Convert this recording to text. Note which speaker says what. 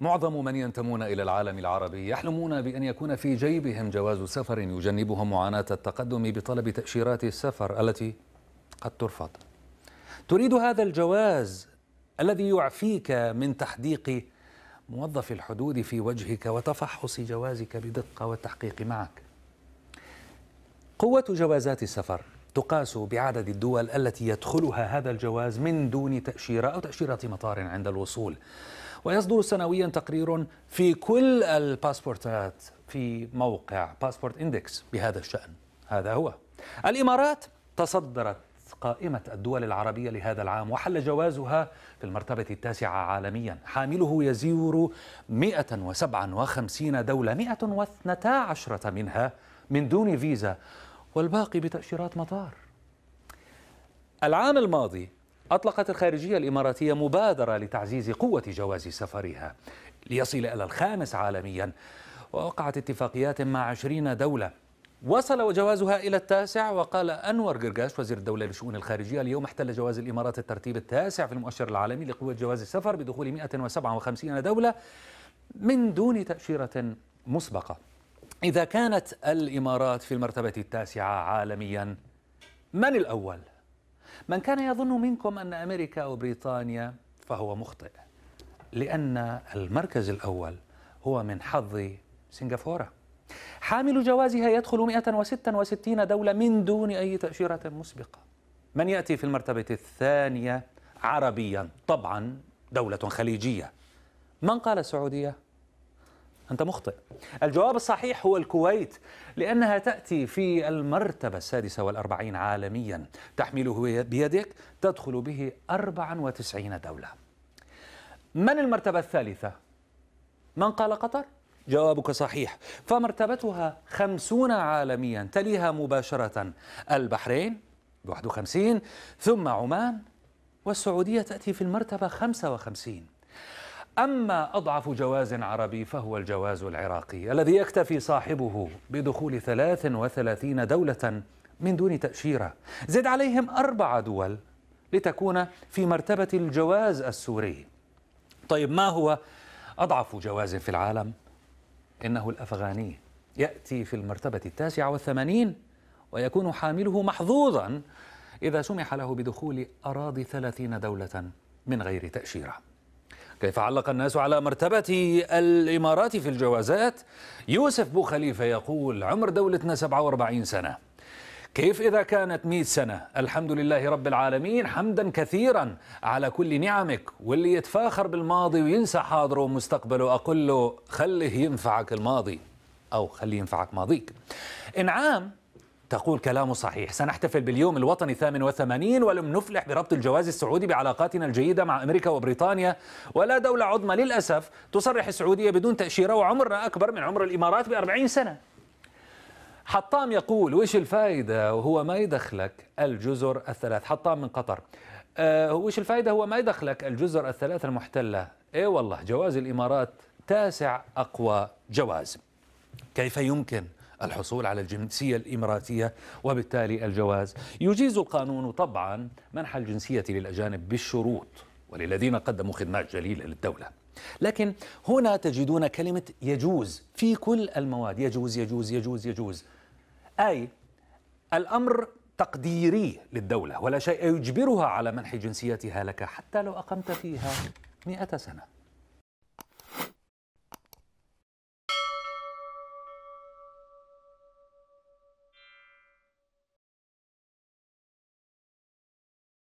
Speaker 1: معظم من ينتمون إلى العالم العربي يحلمون بأن يكون في جيبهم جواز سفر يجنبهم معاناة التقدم بطلب تأشيرات السفر التي قد ترفض تريد هذا الجواز الذي يعفيك من تحديق موظف الحدود في وجهك وتفحص جوازك بدقة والتحقيق معك قوة جوازات السفر تقاس بعدد الدول التي يدخلها هذا الجواز من دون تأشيرة أو تأشيرة مطار عند الوصول ويصدر سنويا تقرير في كل الباسبورتات في موقع باسبورت اندكس بهذا الشأن هذا هو الإمارات تصدرت قائمة الدول العربية لهذا العام وحل جوازها في المرتبة التاسعة عالميا حامله يزور 157 دولة 112 منها من دون فيزا والباقي بتأشيرات مطار العام الماضي أطلقت الخارجية الإماراتية مبادرة لتعزيز قوة جواز سفرها ليصل إلى الخامس عالميا ووقعت اتفاقيات مع عشرين دولة وصل جوازها إلى التاسع وقال أنور قرقاش وزير الدولة لشؤون الخارجية اليوم احتل جواز الإمارات الترتيب التاسع في المؤشر العالمي لقوة جواز السفر بدخول 157 دولة من دون تأشيرة مسبقة إذا كانت الإمارات في المرتبة التاسعة عالميا من الأول؟ من كان يظن منكم أن أمريكا أو بريطانيا فهو مخطئ لأن المركز الأول هو من حظ سنغافورة حامل جوازها يدخل 166 دولة من دون أي تأشيرة مسبقة من يأتي في المرتبة الثانية عربيا طبعا دولة خليجية من قال السعودية؟ أنت مخطئ الجواب الصحيح هو الكويت لأنها تأتي في المرتبة السادسة والأربعين عالميا تحمله بيدك تدخل به 94 دولة من المرتبة الثالثة؟ من قال قطر؟ جوابك صحيح فمرتبتها خمسون عالميا تليها مباشرة البحرين ب 51 ثم عمان والسعودية تأتي في المرتبة 55 أما أضعف جواز عربي فهو الجواز العراقي الذي يكتفي صاحبه بدخول 33 دولة من دون تأشيرة زد عليهم أربع دول لتكون في مرتبة الجواز السوري طيب ما هو أضعف جواز في العالم؟ إنه الأفغاني يأتي في المرتبة التاسعة والثمانين ويكون حامله محظوظا إذا سمح له بدخول أراضي ثلاثين دولة من غير تأشيره كيف علق الناس على مرتبة الإمارات في الجوازات يوسف بو خليفة يقول عمر دولتنا 47 سنة كيف إذا كانت 100 سنة الحمد لله رب العالمين حمدا كثيرا على كل نعمك واللي يتفاخر بالماضي وينسى حاضره ومستقبله أقول له خليه ينفعك الماضي أو خليه ينفعك ماضيك إنعام تقول كلامه صحيح سنحتفل باليوم الوطني 88 ولم نفلح بربط الجواز السعودي بعلاقاتنا الجيدة مع أمريكا وبريطانيا ولا دولة عظمى للأسف تصرح السعودية بدون تأشيرة وعمرنا أكبر من عمر الإمارات بأربعين سنة حطام يقول وش الفائدة وهو ما يدخلك الجزر الثلاث حطام من قطر أه وش الفائدة هو ما يدخلك الجزر الثلاث المحتلة إيه والله جواز الإمارات تاسع أقوى جواز كيف يمكن الحصول على الجنسية الإماراتية وبالتالي الجواز يجيز القانون طبعا منح الجنسية للأجانب بالشروط وللذين قدموا خدمات جليلة للدولة لكن هنا تجدون كلمة يجوز في كل المواد يجوز يجوز يجوز يجوز أي الأمر تقديري للدولة ولا شيء يجبرها على منح جنسيتها لك حتى لو أقمت فيها مئة سنة